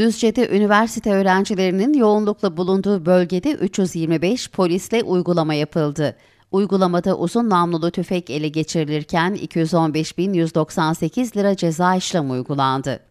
Düzce'de üniversite öğrencilerinin yoğunlukla bulunduğu bölgede 325 polisle uygulama yapıldı. Uygulamada uzun namlulu tüfek ele geçirilirken 215.198 lira ceza işlem uygulandı.